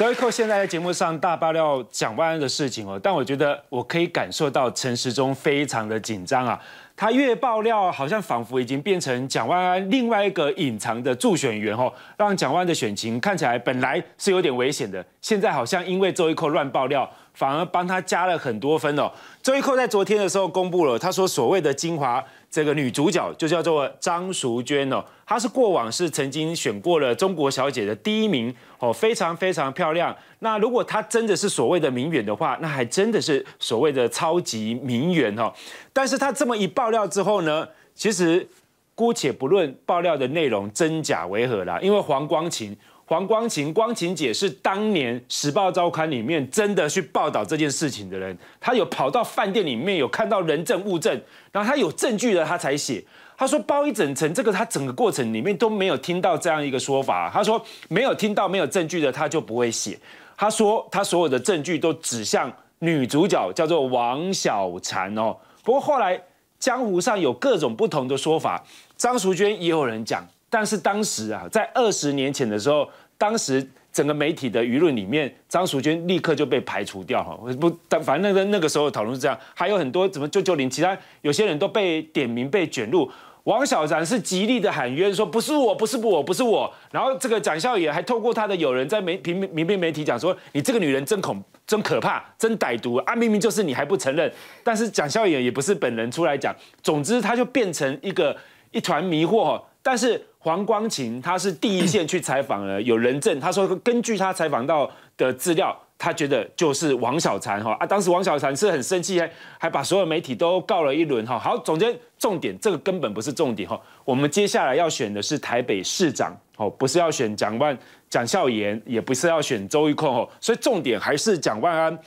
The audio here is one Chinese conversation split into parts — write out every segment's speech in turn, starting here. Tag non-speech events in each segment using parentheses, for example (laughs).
周一蔻现在在节目上大爆料蒋万安的事情哦，但我觉得我可以感受到陈时中非常的紧张啊，他越爆料，好像仿佛已经变成蒋万安另外一个隐藏的助选员哦，让蒋万安的选情看起来本来是有点危险的，现在好像因为周一蔻乱爆料。反而帮他加了很多分哦。周一寇在昨天的时候公布了，他说所谓的精华这个女主角就叫做张淑娟哦，她是过往是曾经选过了中国小姐的第一名哦，非常非常漂亮。那如果她真的是所谓的名媛的话，那还真的是所谓的超级名媛哦。但是她这么一爆料之后呢，其实姑且不论爆料的内容真假为何啦，因为黄光琴黄光琴，光琴姐是当年《时报》周刊里面真的去报道这件事情的人，她有跑到饭店里面，有看到人证物证，然后她有证据了，她才写。她说包一整层，这个她整个过程里面都没有听到这样一个说法。她说没有听到，没有证据的，她就不会写。她说她所有的证据都指向女主角叫做王小婵哦。不过后来江湖上有各种不同的说法，张淑娟也有人讲。但是当时啊，在二十年前的时候，当时整个媒体的舆论里面，张淑娟立刻就被排除掉哈。不，但反正那那个时候讨论是这样，还有很多怎么九九零其他有些人都被点名被卷入。王小然是极力的喊冤，说不是我，不是我，不是我。然后这个蒋孝严还透过他的友人在媒平民民媒体讲说，你这个女人真恐真可怕，真歹毒啊！明明就是你还不承认。但是蒋孝严也不是本人出来讲，总之他就变成一个一团迷惑哈。但是。黄光琴，他是第一线去采访了，有人证。他说，根据他采访到的资料，他觉得就是王小婵哈啊。当时王小婵是很生气，还还把所有媒体都告了一轮哈。好，总之重点，这个根本不是重点哈。我们接下来要选的是台北市长哦，不是要选蒋万蒋孝严，也不是要选周玉昆哦。所以重点还是蒋万安。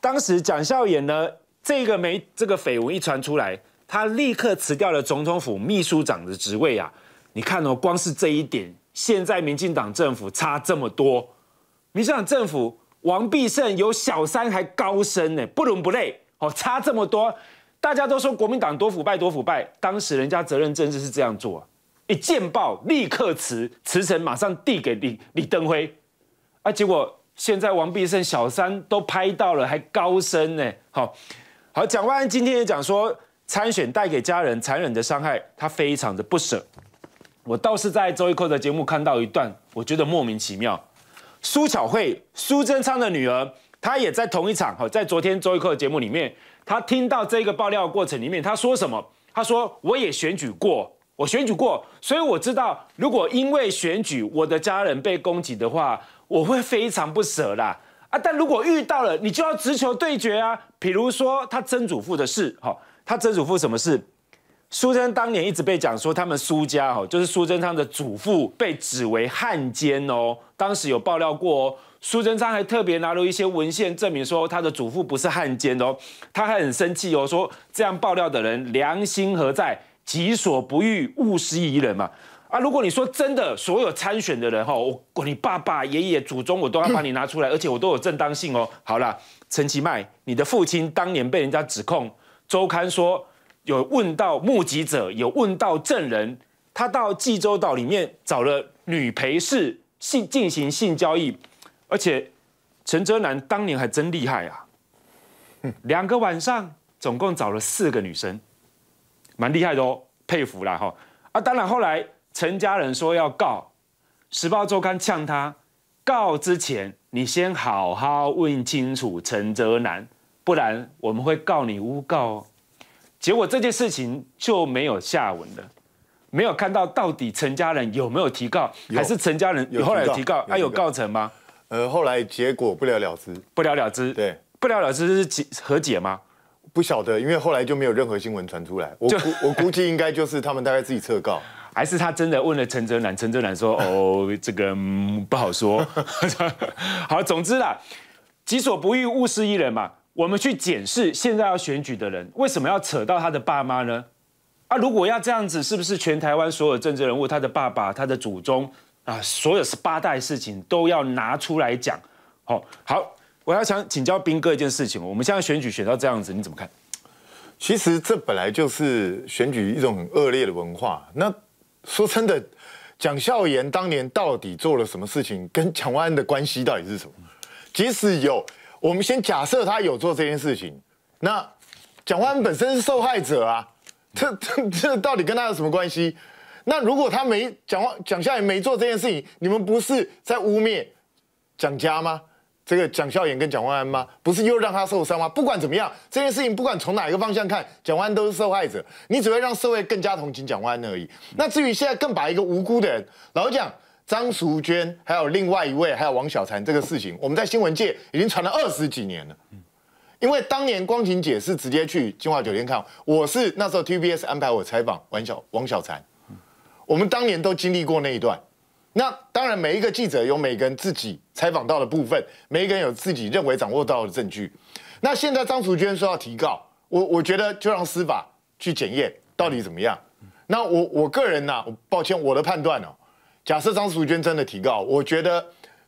当时蒋孝严呢，这个媒这个绯闻一传出来，他立刻辞掉了总统府秘书长的职位啊。你看哦，光是这一点，现在民进党政府差这么多。民进党政府王必胜有小三还高升呢，不伦不类。好，差这么多，大家都说国民党多腐败，多腐败。当时人家责任政治是这样做，一见报立刻辞，辞呈马上递给李李登辉。啊，结果现在王必胜小三都拍到了，还高升呢。好，好，蒋万安今天也讲说，参选带给家人残忍的伤害，他非常的不舍。我倒是在周一克的节目看到一段，我觉得莫名其妙。苏巧慧，苏贞昌的女儿，她也在同一场哈，在昨天周一克的节目里面，她听到这个爆料过程里面，她说什么？她说我也选举过，我选举过，所以我知道，如果因为选举我的家人被攻击的话，我会非常不舍啦啊！但如果遇到了，你就要直球对决啊。比如说他曾祖父的事，哈，他曾祖父什么事？苏贞当年一直被讲说，他们苏家哦，就是苏贞昌的祖父被指为汉奸哦。当时有爆料过哦，苏贞昌还特别拿出一些文献证明说他的祖父不是汉奸哦。他还很生气哦，说这样爆料的人良心何在？己所不欲，勿施于人嘛。啊，如果你说真的，所有参选的人哈，我管你爸爸、爷爷、祖宗，我都要把你拿出来，而且我都有正当性哦。好了，陈其迈，你的父亲当年被人家指控周刊说。有问到目击者，有问到证人，他到济州岛里面找了女陪侍性进行性交易，而且陈泽南当年还真厉害啊，两个晚上总共找了四个女生，蛮厉害的哦，佩服啦哈！啊，当然后来陈家人说要告，《时报周刊》呛他，告之前你先好好问清楚陈泽南，不然我们会告你诬告哦。结果这件事情就没有下文了，没有看到到底陈家人有没有提告，还是陈家人后来有提告，他有告成吗？呃，后来结果不了了之，不了了之，对，不了了之是解和解吗？不晓得，因为后来就没有任何新闻传出来，我估我估计应该就是他们大概自己撤告，(laughs) 还是他真的问了陈哲南，陈哲南说哦，这个不好说。(laughs) 好，总之啦，己所不欲，勿施于人嘛。我们去检视现在要选举的人为什么要扯到他的爸妈呢？啊，如果要这样子，是不是全台湾所有政治人物他的爸爸、他的祖宗啊，所有十八代事情都要拿出来讲？哦，好，我要想请教兵哥一件事情，我们现在选举选到这样子，你怎么看？其实这本来就是选举一种很恶劣的文化。那说真的，蒋孝严当年到底做了什么事情，跟蒋万安的关系到底是什么？即使有。我们先假设他有做这件事情，那蒋万安本身是受害者啊，这这这到底跟他有什么关系？那如果他没讲话，蒋孝远没做这件事情，你们不是在污蔑蒋家吗？这个蒋孝言跟蒋万安吗？不是又让他受伤吗？不管怎么样，这件事情不管从哪一个方向看，蒋万安都是受害者，你只会让社会更加同情蒋万安而已。那至于现在更把一个无辜的人老讲。张淑娟还有另外一位，还有王小婵这个事情，我们在新闻界已经传了二十几年了。因为当年光晴姐是直接去金华酒店看，我是那时候 TBS 安排我采访王小王小婵，我们当年都经历过那一段。那当然，每一个记者有每个人自己采访到的部分，每一个人有自己认为掌握到的证据。那现在张淑娟说要提告，我我觉得就让司法去检验到底怎么样。那我我个人呢，抱歉我的判断哦。假设张淑娟真的提高，我觉得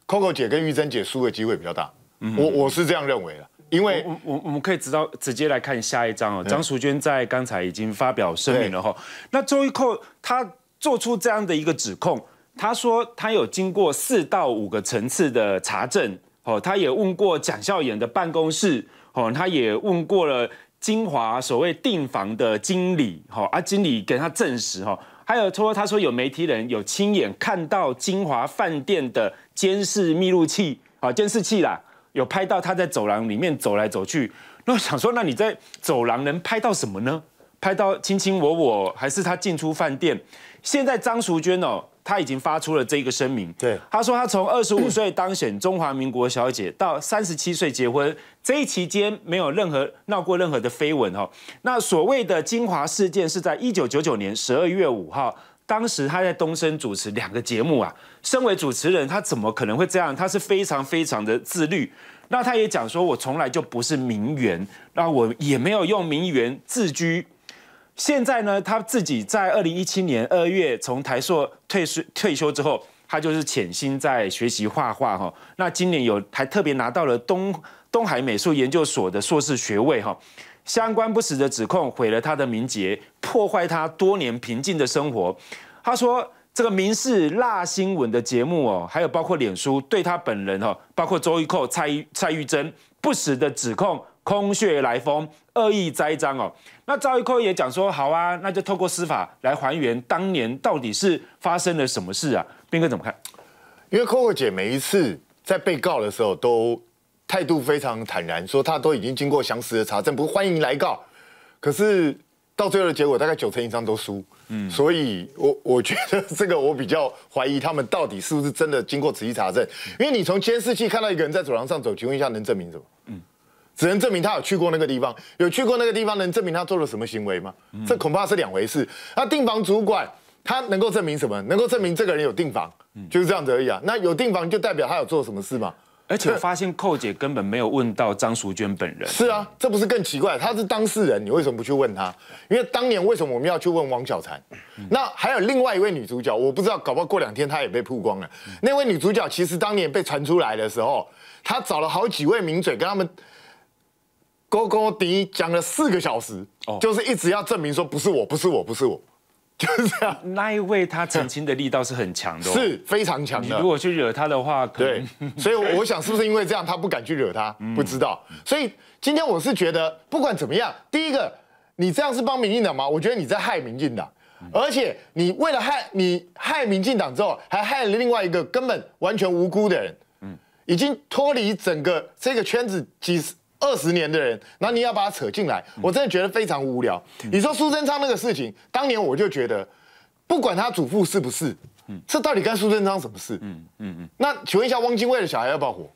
Coco 姐跟玉珍姐输的机会比较大。我我是这样认为的，因为我我们可以直接直接来看下一章哦。张淑娟在刚才已经发表声明了哈，那周玉蔻她做出这样的一个指控，她说她有经过四到五个层次的查证哦，她也问过蒋孝严的办公室哦，她也问过了金华所谓订房的经理哦，啊，经理给她证实哦，还有说，他说有媒体人有亲眼看到金华饭店的监视密录器，啊，监视器啦，有拍到他在走廊里面走来走去。那想说，那你在走廊能拍到什么呢？拍到卿卿我我，还是他进出饭店？现在张淑娟哦。他已经发出了这一个声明，对，他说他从二十五岁当选中华民国小姐到三十七岁结婚这一期间，没有任何闹过任何的绯闻哈。那所谓的精华事件是在一九九九年十二月五号，当时他在东森主持两个节目啊。身为主持人，他怎么可能会这样？他是非常非常的自律。那他也讲说，我从来就不是名媛，那我也没有用名媛自居。现在呢，他自己在二零一七年二月从台硕退休退休之后，他就是潜心在学习画画哈。那今年有还特别拿到了东东海美术研究所的硕士学位哈。相关不实的指控毁了他的名节，破坏他多年平静的生活。他说这个民事辣新闻的节目哦，还有包括脸书对他本人哦，包括周玉蔻、蔡玉蔡玉珍不实的指控。空穴来风，恶意栽赃哦。那赵一科也讲说，好啊，那就透过司法来还原当年到底是发生了什么事啊？斌哥怎么看？因为 coco 姐每一次在被告的时候，都态度非常坦然，说她都已经经过详实的查证，不欢迎来告。可是到最后的结果，大概九成以上都输。嗯，所以我 (laughs) 我觉得这个我比较怀疑他们到底是不是真的经过仔细查证。因为你从监视器看到一个人在走廊上走，请问一下，能证明什么？嗯。只能证明他有去过那个地方，有去过那个地方能证明他做了什么行为吗？这恐怕是两回事。那订房主管他能够证明什么？能够证明这个人有订房，就是这样子而已啊。那有订房就代表他有做什么事吗？而且我发现寇姐根本没有问到张淑娟本人。是啊，这不是更奇怪？她是当事人，你为什么不去问她？因为当年为什么我们要去问王小婵？那还有另外一位女主角，我不知道搞不好过两天她也被曝光了。那位女主角其实当年被传出来的时候，她找了好几位名嘴跟他们。高勾迪讲了四个小时，就是一直要证明说不是我，不是我，不是我，就是这样。那一位他澄清的力道是很强的，是非常强的。你如果去惹他的话，对，所以我想是不是因为这样，他不敢去惹他，不知道。所以今天我是觉得，不管怎么样，第一个，你这样是帮民进党吗？我觉得你在害民进党，而且你为了害你害民进党之后，还害了另外一个根本完全无辜的人。嗯，已经脱离整个这个圈子几十。二十年的人，那你要把他扯进来，我真的觉得非常无聊。你说苏贞昌那个事情，当年我就觉得，不管他祖父是不是，这到底跟苏贞昌什么事？嗯嗯嗯。那请问一下汪精卫的小孩要不要活？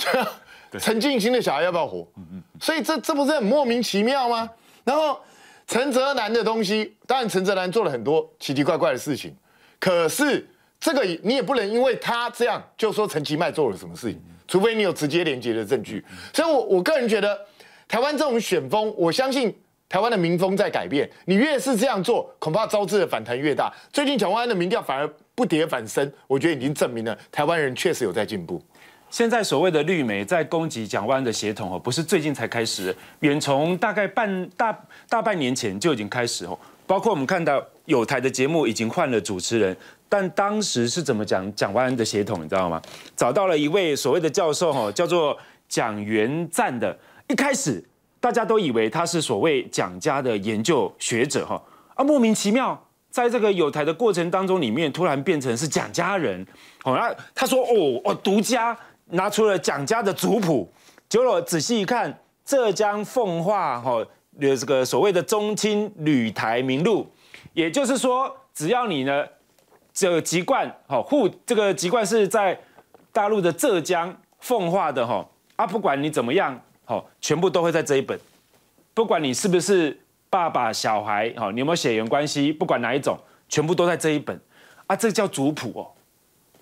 (laughs) 陈静心的小孩要不要活？嗯嗯。所以这这不是很莫名其妙吗？然后陈泽南的东西，当然陈泽南做了很多奇奇怪怪的事情，可是这个你也不能因为他这样就说陈其迈做了什么事情。除非你有直接连接的证据，所以我我个人觉得，台湾这种选风，我相信台湾的民风在改变。你越是这样做，恐怕招致的反弹越大。最近蒋万安的民调反而不跌反升，我觉得已经证明了台湾人确实有在进步。现在所谓的绿媒在攻击蒋万安的协同哦，不是最近才开始，远从大概半大大半年前就已经开始哦。包括我们看到有台的节目已经换了主持人。但当时是怎么讲蒋万安的协同，你知道吗？找到了一位所谓的教授，哈，叫做蒋元赞的。一开始大家都以为他是所谓蒋家的研究学者，哈啊，莫名其妙，在这个有台的过程当中，里面突然变成是蒋家人，好，那他说哦哦，独家拿出了蒋家的族谱，结果仔细一看，浙江奉化哈的这个所谓的中清履台名录，也就是说，只要你呢。这籍贯，好，户这个籍贯是在大陆的浙江奉化的哈啊，不管你怎么样，好，全部都会在这一本。不管你是不是爸爸、小孩，好，你有没有血缘关系，不管哪一种，全部都在这一本。啊，这叫族谱哦，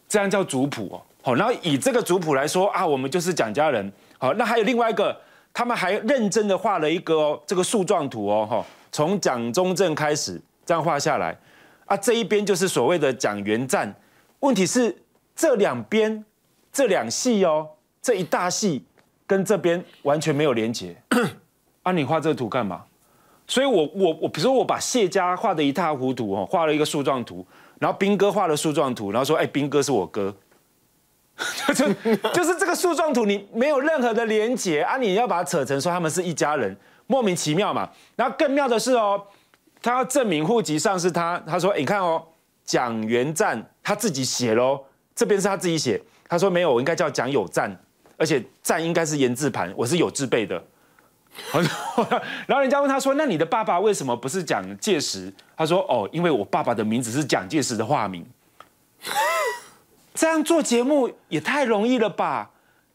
这样叫族谱哦，好，然后以这个族谱来说啊，我们就是蒋家人。好，那还有另外一个，他们还认真的画了一个哦，这个树状图哦，哈，从蒋中正开始这样画下来。啊，这一边就是所谓的讲元站，问题是这两边这两系哦，这一大系跟这边完全没有连接。(coughs) 啊，你画这个图干嘛？所以，我我我，比如说我把谢家画的一塌糊涂哦，画了一个树状图，然后兵哥画了树状图，然后说，哎，兵哥是我哥。(laughs) 就就是这个树状图，你没有任何的连结啊，你要把它扯成说他们是一家人，莫名其妙嘛。然后更妙的是哦。他要证明户籍上是他，他说：“你看哦，蒋元赞他自己写喽，这边是他自己写。他说没有，我应该叫蒋有赞，而且赞应该是言字盘，我是有字辈的。” (laughs) 然后人家问他说：“那你的爸爸为什么不是蒋介石？”他说：“哦，因为我爸爸的名字是蒋介石的化名。” (laughs) 这样做节目也太容易了吧？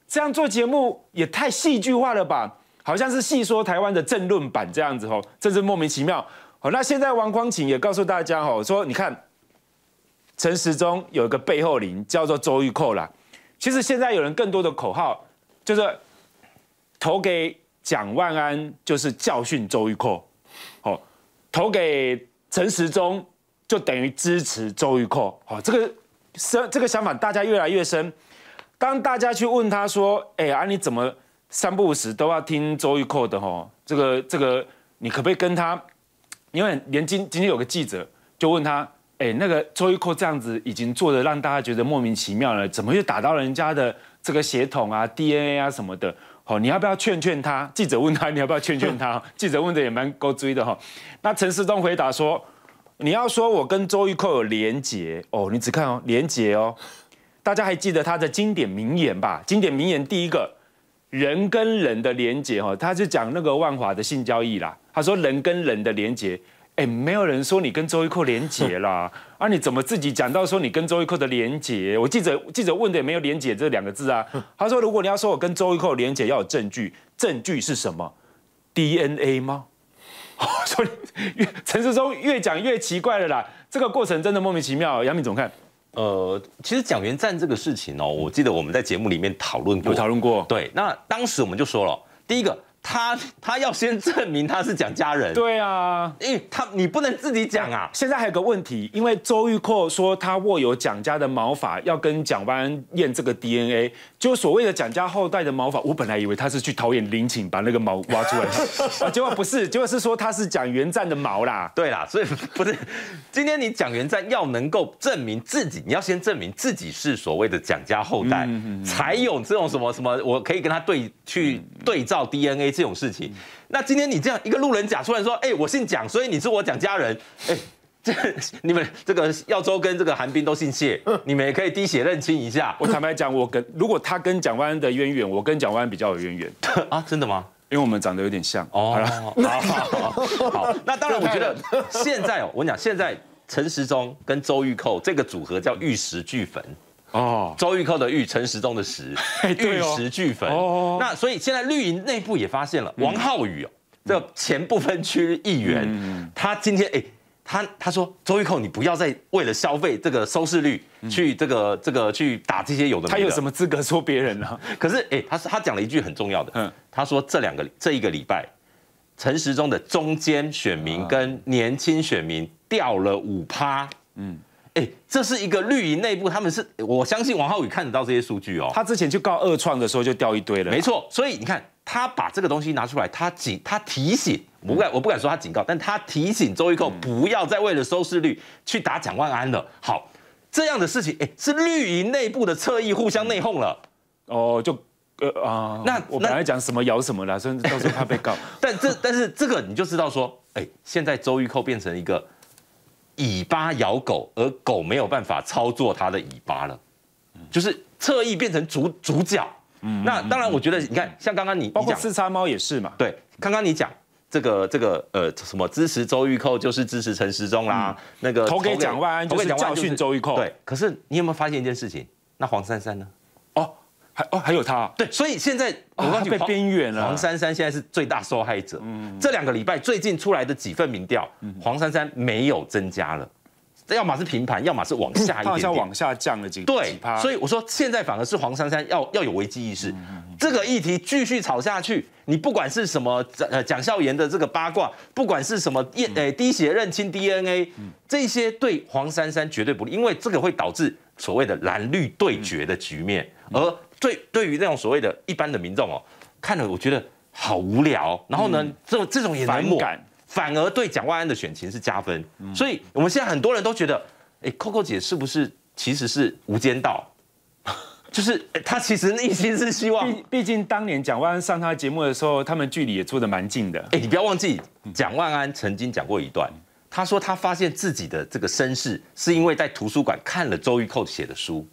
这样做节目也太戏剧化了吧？好像是戏说台湾的政论版这样子哦，真是莫名其妙。好，那现在王光琴也告诉大家，哦，说，你看陈时中有一个背后灵叫做周玉蔻啦。其实现在有人更多的口号就是投给蒋万安，就是教训周玉蔻；，好，投给陈时中，就等于支持周玉蔻。好，这个深这个想法，大家越来越深。当大家去问他说，哎，啊你怎么三不五时都要听周玉蔻的？吼，这个这个，你可不可以跟他？因为连今今天有个记者就问他，哎，那个周玉蔻这样子已经做的让大家觉得莫名其妙了，怎么又打到人家的这个血统啊、DNA 啊什么的？哦，你要不要劝劝他？记者问他，你要不要劝劝他？记者问的也蛮够追的哈。那陈世忠回答说，你要说我跟周玉蔻有连结哦，你只看哦连结哦，大家还记得他的经典名言吧？经典名言第一个。人跟人的连结哈，他就讲那个万华的性交易啦。他说人跟人的连结，哎，没有人说你跟周玉蔻连结啦。(laughs) 啊，你怎么自己讲到说你跟周玉蔻的连结？我记者记者问的也没有连结这两个字啊。(laughs) 他说如果你要说我跟周玉蔻连结，要有证据，证据是什么？DNA 吗？(laughs) 所以陈世忠越讲越奇怪了啦。这个过程真的莫名其妙，杨敏怎么看？呃，其实蒋元赞这个事情哦，我记得我们在节目里面讨论过，有讨论过。对，那当时我们就说了，第一个。他他要先证明他是蒋家人，对啊，因为他你不能自己讲啊。现在还有个问题，因为周玉蔻说他握有蒋家的毛发，要跟蒋万安验这个 DNA，就所谓的蒋家后代的毛发。我本来以为他是去偷演陵寝把那个毛挖出来，(laughs) 结果不是，结果是说他是蒋元赞的毛啦，对啦，所以不是。今天你蒋元赞要能够证明自己，你要先证明自己是所谓的蒋家后代，才有这种什么什么，我可以跟他对去对照 DNA。这种事情，那今天你这样一个路人甲突然说，哎，我姓蒋，所以你是我蒋家人，哎，(laughs) 这你们这个耀州跟这个韩冰都姓谢，你们也可以滴血认亲一下。我坦白讲，我跟如果他跟蒋万安的渊源，我跟蒋万安比较有渊源 (laughs) 啊，真的吗？因为我们长得有点像哦。好，那当然，我觉得 (laughs) 现在哦，我跟你讲，现在陈时中跟周玉蔻这个组合叫玉石俱焚。哦，周玉蔻的玉，陈时中的时，(laughs) 玉石俱焚。哦，那所以现在绿营内部也发现了王浩宇哦，这前不分区议员，他今天哎，他他说周玉蔻，你不要再为了消费这个收视率去这个这个去打这些有的。他有什么资格说别人呢？可是哎，他他讲了一句很重要的，嗯，他说这两个这一个礼拜，陈时中的中间选民跟年轻选民掉了五趴，嗯。哎，这是一个绿营内部，他们是我相信王浩宇看得到这些数据哦。他之前去告二创的时候就掉一堆了，没错。所以你看他把这个东西拿出来，他警他提醒，我不敢我不敢说他警告，但他提醒周玉蔻不要再为了收视率去打蒋万安了。好，这样的事情，哎，是绿营内部的侧翼互相内讧了。哦，就呃啊，那我本来讲什么咬什么啦，甚至到时候怕被告。(laughs) 但这但是这个你就知道说，哎，现在周玉蔻变成一个。尾巴咬狗，而狗没有办法操作它的尾巴了，就是侧翼变成主主角。那当然，我觉得你看，像刚刚你包括四叉猫也是嘛。对，刚刚你讲这个这个呃什么支持周玉蔻，就是支持陈时中啦，那个投给蒋万安，就是教训周玉蔻。对，可是你有没有发现一件事情？那黄珊珊呢？哦，还有他，对，所以现在我他被边缘了。黄珊珊现在是最大受害者。嗯，这两个礼拜最近出来的几份民调，黄珊珊没有增加了，要么是平盘，要么是往下一点点，往下降了几对，所以我说现在反而是黄珊珊要要有危机意识，这个议题继续炒下去，你不管是什么呃蒋孝严的这个八卦，不管是什么验呃滴血认亲 DNA，这些对黄珊珊绝对不利，因为这个会导致所谓的蓝绿对决的局面，而对，对于那种所谓的一般的民众哦，看了我觉得好无聊。然后呢，这这种也反感，反而对蒋万安的选情是加分。所以我们现在很多人都觉得，哎，Coco 姐是不是其实是无间道？(laughs) 就是他其实一心是希望。毕竟当年蒋万安上他的节目的时候，他们距离也坐的蛮近的。哎，你不要忘记，蒋万安曾经讲过一段，他说他发现自己的这个身世，是因为在图书馆看了周玉蔻写的书。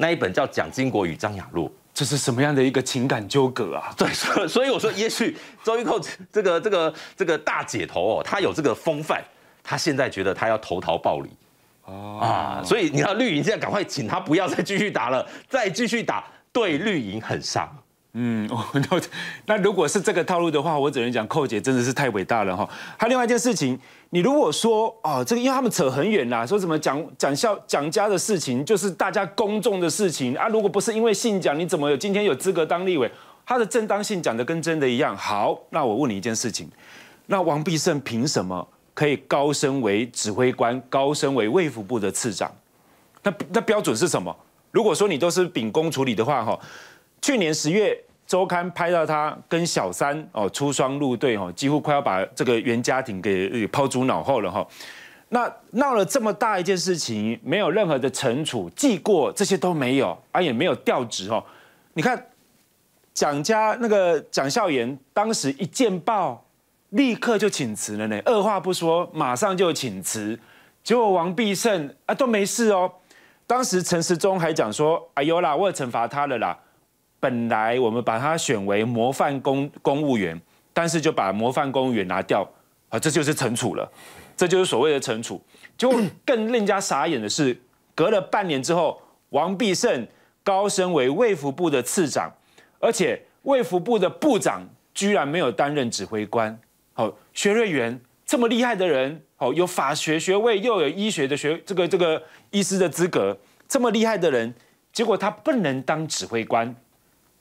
那一本叫《蒋经国与张雅露》，这是什么样的一个情感纠葛啊？对，所以我说，也许周玉蔻这个、这个、这个大姐头哦，她有这个风范，她现在觉得她要投桃报李，啊，所以你看绿营现在赶快请她不要再继续打了，再继续打对绿营很伤。嗯，哦，那那如果是这个套路的话，我只能讲寇姐真的是太伟大了哈。还有另外一件事情，你如果说啊，这个因为他们扯很远啦，说什么讲讲校讲家的事情，就是大家公众的事情啊。如果不是因为姓蒋，你怎么有今天有资格当立委？他的正当性讲的跟真的一样。好，那我问你一件事情，那王必胜凭什么可以高升为指挥官，高升为卫福部的次长？那那标准是什么？如果说你都是秉公处理的话，哈。去年十月，周刊拍到他跟小三哦出双入对哦，几乎快要把这个原家庭给抛诸脑后了哈。那闹了这么大一件事情，没有任何的惩处、记过这些都没有啊，也没有调职哦。你看，蒋家那个蒋孝严当时一见报，立刻就请辞了呢，二话不说，马上就请辞。结果王必胜啊都没事哦。当时陈时中还讲说：“哎呦啦，我惩罚他了啦。”本来我们把他选为模范公公务员，但是就把模范公务员拿掉，啊，这就是惩处了，这就是所谓的惩处。就更令家傻眼的是，隔了半年之后，王必胜高升为卫福部的次长，而且卫福部的部长居然没有担任指挥官。好，薛瑞元这么厉害的人，哦，有法学学位又有医学的学这个这个医师的资格，这么厉害的人，结果他不能当指挥官。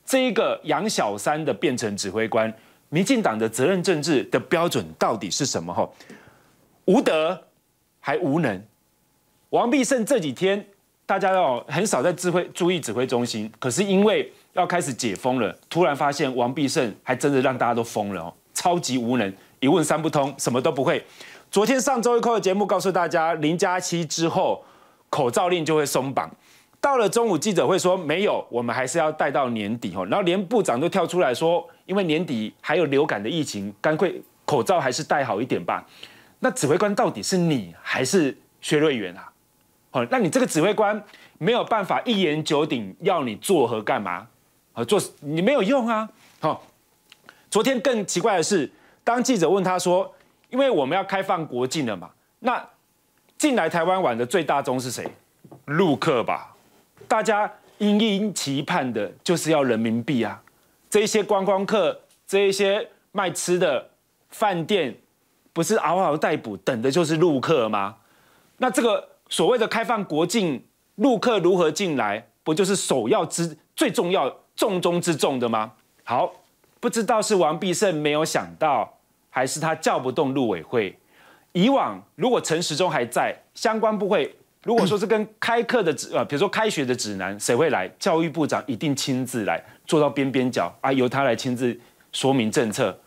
这一个杨小三的变成指挥官，民进党的责任政治的标准到底是什么？哈，无德还无能。王必胜这几天大家要很少在指挥注意指挥中心，可是因为要开始解封了，突然发现王必胜还真的让大家都疯了哦，超级无能，一问三不通，什么都不会。昨天上周一扣的节目告诉大家，林佳期之后口罩令就会松绑。到了中午，记者会说没有，我们还是要带到年底哦。然后连部长都跳出来说，因为年底还有流感的疫情，干脆口罩还是戴好一点吧。那指挥官到底是你还是薛瑞元啊？好，那你这个指挥官没有办法一言九鼎，要你做和干嘛？啊，做你没有用啊。好，昨天更奇怪的是，当记者问他说，因为我们要开放国境了嘛，那进来台湾玩的最大宗是谁？陆客吧。大家殷殷期盼的就是要人民币啊！这些观光客、这一些卖吃的饭店，不是嗷嗷待哺，等的就是入客吗？那这个所谓的开放国境，入客如何进来，不就是首要之最重要、重中之重的吗？好，不知道是王必胜没有想到，还是他叫不动陆委会。以往如果陈时中还在，相关部会。如果说是跟开课的指呃，比如说开学的指南，谁会来？教育部长一定亲自来，做到边边角啊，由他来亲自说明政策。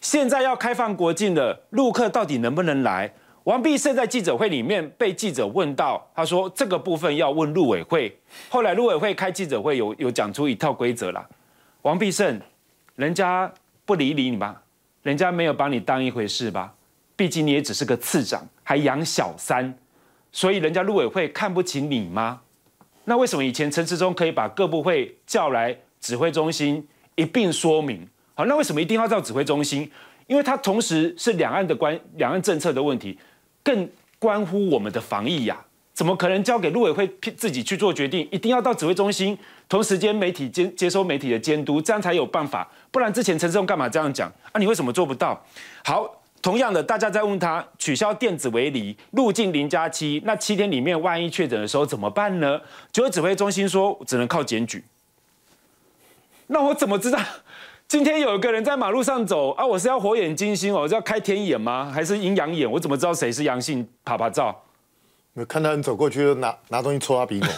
现在要开放国境的陆客到底能不能来？王必胜在记者会里面被记者问到，他说这个部分要问陆委会。后来陆委会开记者会有有讲出一套规则啦。王必胜，人家不理理你吧，人家没有把你当一回事吧？毕竟你也只是个次长，还养小三。所以人家陆委会看不起你吗？那为什么以前陈时中可以把各部会叫来指挥中心一并说明？好，那为什么一定要到指挥中心？因为它同时是两岸的关，两岸政策的问题，更关乎我们的防疫呀！怎么可能交给陆委会自己去做决定？一定要到指挥中心，同时间媒体监接收媒体的监督，这样才有办法。不然之前陈世忠干嘛这样讲？啊，你为什么做不到？好。同样的，大家在问他取消电子围篱，入境零加七，那七天里面万一确诊的时候怎么办呢？就会指挥中心说只能靠检举，那我怎么知道 (laughs) 今天有一个人在马路上走啊？我是要火眼金睛我是要开天眼吗？还是阴阳眼？我怎么知道谁是阳性？啪啪照。没看到人走过去，拿 (laughs) 拿东西戳他鼻孔，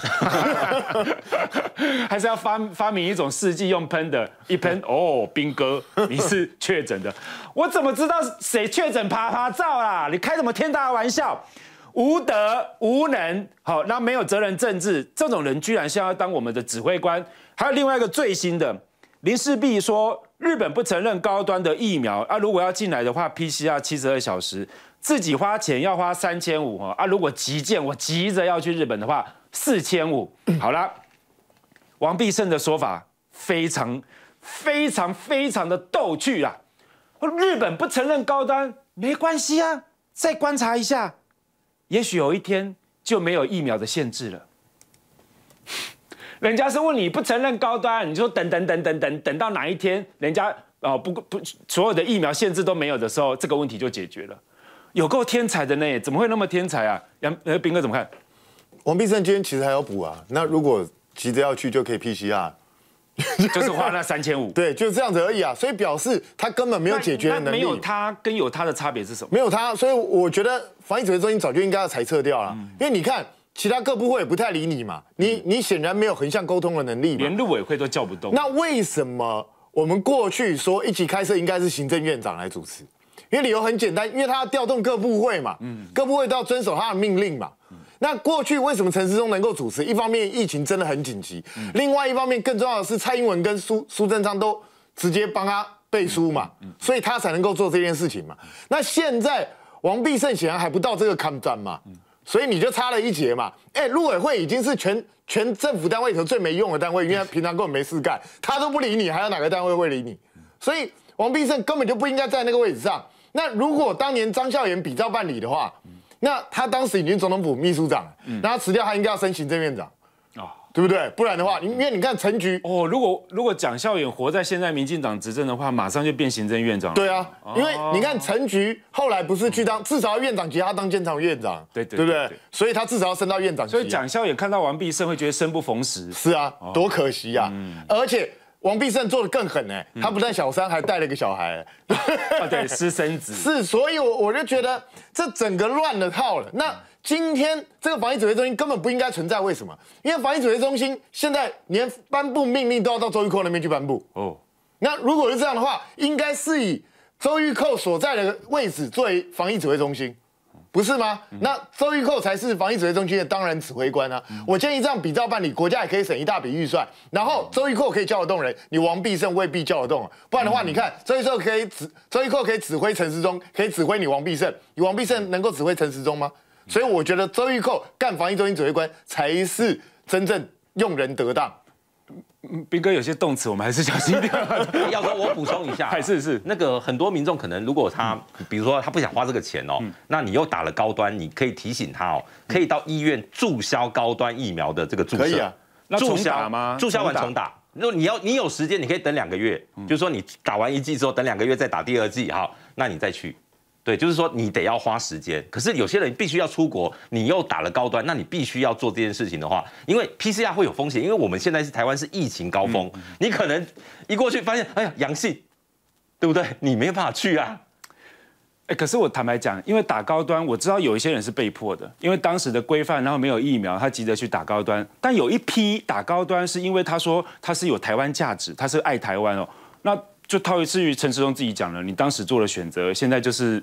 (laughs) 还是要发发明一种试剂用喷的，一喷 (laughs) 哦，兵哥你是确诊的，我怎么知道谁确诊啪啪照啦？你开什么天大玩笑？无德无能，好，那没有责任政治这种人居然是要当我们的指挥官，还有另外一个最新的林世璧说。日本不承认高端的疫苗啊，如果要进来的话，PCR 七十二小时，自己花钱要花三千五啊！如果急件，我急着要去日本的话，四千五。好了，王必胜的说法非常、非常、非常的逗趣啊！日本不承认高端没关系啊，再观察一下，也许有一天就没有疫苗的限制了。人家是问你不承认高端，你说等等等等等等到哪一天，人家哦不过不所有的疫苗限制都没有的时候，这个问题就解决了，有够天才的呢？怎么会那么天才啊？杨呃斌哥怎么看？王必胜今天其实还要补啊，那如果急着要去就可以 PCR，就是花那三千五，(laughs) 对，就是这样子而已啊，所以表示他根本没有解决能力，没有他跟有他的差别是什么？没有他，所以我觉得防疫指挥中心早就应该要裁撤掉了，因为你看。其他各部会也不太理你嘛，你你显然没有横向沟通的能力，连路委会都叫不动。那为什么我们过去说一起开设应该是行政院长来主持？因为理由很简单，因为他要调动各部会嘛，嗯，各部会都要遵守他的命令嘛。那过去为什么陈世忠能够主持？一方面疫情真的很紧急，另外一方面更重要的是蔡英文跟苏苏贞昌都直接帮他背书嘛，所以他才能够做这件事情嘛。那现在王必胜显然还不到这个坎砖嘛。所以你就差了一截嘛！哎，陆委会已经是全全政府单位里头最没用的单位，因为他平常根本没事干，他都不理你，还有哪个单位会理你？所以王必胜根本就不应该在那个位置上。那如果当年张孝元比照办理的话，那他当时已经总统府秘书长，那他辞掉，他应该要升行政院长。对不对？不然的话，因为你看陈局哦，如果如果蒋孝远活在现在民进党执政的话，马上就变行政院长对啊，因为你看陈局后来不是去当至少要院长级，他当监察院长，对对不对？所以他至少要升到院长级。所以蒋孝远看到王碧胜会觉得生不逢时，是啊，多可惜呀，而且。王必胜做的更狠呢，他不但小三，还带了一个小孩，(laughs) 对，私生子。(laughs) 是，所以，我我就觉得这整个乱了套了。那今天这个防疫指挥中心根本不应该存在，为什么？因为防疫指挥中心现在连颁布命令都要到周玉蔻那边去颁布。哦，那如果是这样的话，应该是以周玉蔻所在的位置作为防疫指挥中心。不是吗？那周玉蔻才是防疫指挥中心的当然指挥官啊！我建议这样比照办理，国家也可以省一大笔预算。然后周玉蔻可以叫得动人，你王必胜未必叫得动。不然的话，你看周玉蔻可以指周玉蔻可以指挥陈时中，可以指挥你王必胜，你王必胜能够指挥陈时中吗？所以我觉得周玉蔻干防疫中心指挥官才是真正用人得当。斌哥，有些动词我们还是小心一点。(laughs) 要不我补充一下，(laughs) 是是，那个很多民众可能如果他，比如说他不想花这个钱哦，那你又打了高端，你可以提醒他哦，可以到医院注销高端疫苗的这个注射。可以啊，注销吗？注销完重打。如果你要你有时间，你可以等两个月，就说你打完一剂之后，等两个月再打第二剂，好，那你再去。对，就是说你得要花时间，可是有些人必须要出国，你又打了高端，那你必须要做这件事情的话，因为 PCR 会有风险，因为我们现在是台湾是疫情高峰，你可能一过去发现，哎呀阳性，对不对？你没办法去啊。哎，可是我坦白讲，因为打高端，我知道有一些人是被迫的，因为当时的规范，然后没有疫苗，他急着去打高端。但有一批打高端是因为他说他是有台湾价值，他是爱台湾哦。那就套一次于陈时中自己讲了，你当时做了选择，现在就是。